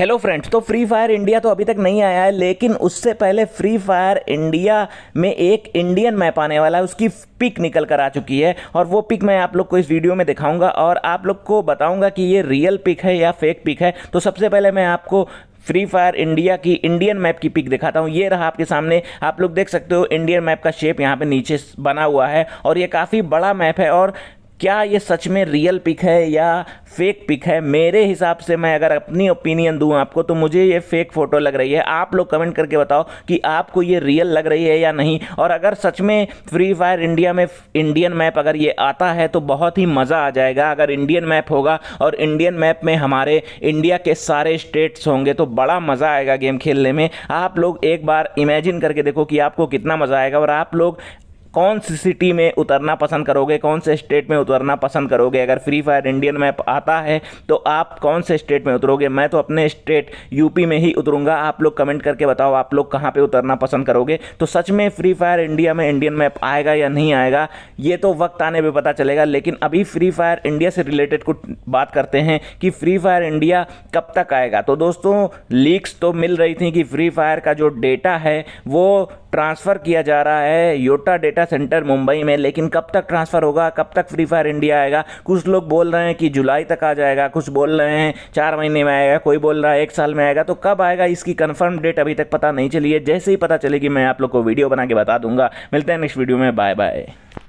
hello friends तो free fire India तो अभी तक नहीं आया है लेकिन उससे पहले फ्री फायर इंडिया में एक इंडियन मैप आने वाला है उसकी पिक निकल कर आ चुकी है और वो पिक मैं आप लोग को इस वीडियो में दिखाऊंगा और आप लोग को बताऊंगा कि ये रियल पिक है या फेक पिक है तो सबसे पहले मैं आपको फ्री फायर इंडिया की इंडियन मैप की पिक दिखाता हूँ ये रहा आपके सामने आप लोग देख सकते हो इंडियन मैप का शेप यहाँ पे नीचे बना हुआ है और ये काफ़ी बड़ा मैप है और क्या ये सच में रियल पिक है या फेक पिक है मेरे हिसाब से मैं अगर अपनी ओपिनियन दूं आपको तो मुझे ये फेक फ़ोटो लग रही है आप लोग कमेंट करके बताओ कि आपको ये रियल लग रही है या नहीं और अगर सच में फ्री फायर इंडिया में इंडियन मैप अगर ये आता है तो बहुत ही मज़ा आ जाएगा अगर इंडियन मैप होगा और इंडियन मैप में हमारे इंडिया के सारे स्टेट्स होंगे तो बड़ा मज़ा आएगा गेम खेलने में आप लोग एक बार इमेजिन करके देखो कि आपको कितना मज़ा आएगा और आप लोग कौन सी सिटी में उतरना पसंद करोगे कौन से स्टेट में उतरना पसंद करोगे अगर फ्री फायर इंडियन मैप आता है तो आप कौन से स्टेट में उतरोगे मैं तो अपने स्टेट यूपी में ही उतरूंगा आप लोग कमेंट करके बताओ आप लोग कहाँ पे उतरना पसंद करोगे तो सच में फ्री फायर इंडिया में इंडियन मैप आएगा या नहीं आएगा ये तो वक्त आने पर पता चलेगा लेकिन अभी फ्री फायर इंडिया से रिलेटेड कुछ बात करते हैं कि फ्री फायर इंडिया कब तक आएगा तो दोस्तों लीक्स तो मिल रही थी कि फ्री फायर का जो डेटा है वो ट्रांसफ़र किया जा रहा है योटा डेटा सेंटर मुंबई में लेकिन कब तक ट्रांसफ़र होगा कब तक फ्री फायर इंडिया आएगा कुछ लोग बोल रहे हैं कि जुलाई तक आ जाएगा कुछ बोल रहे हैं चार महीने में आएगा कोई बोल रहा है एक साल में आएगा तो कब आएगा इसकी कन्फर्म डेट अभी तक पता नहीं चली है जैसे ही पता चलेगी मैं आप लोग को वीडियो बना के बता दूंगा मिलते हैं नेक्स्ट वीडियो में बाय बाय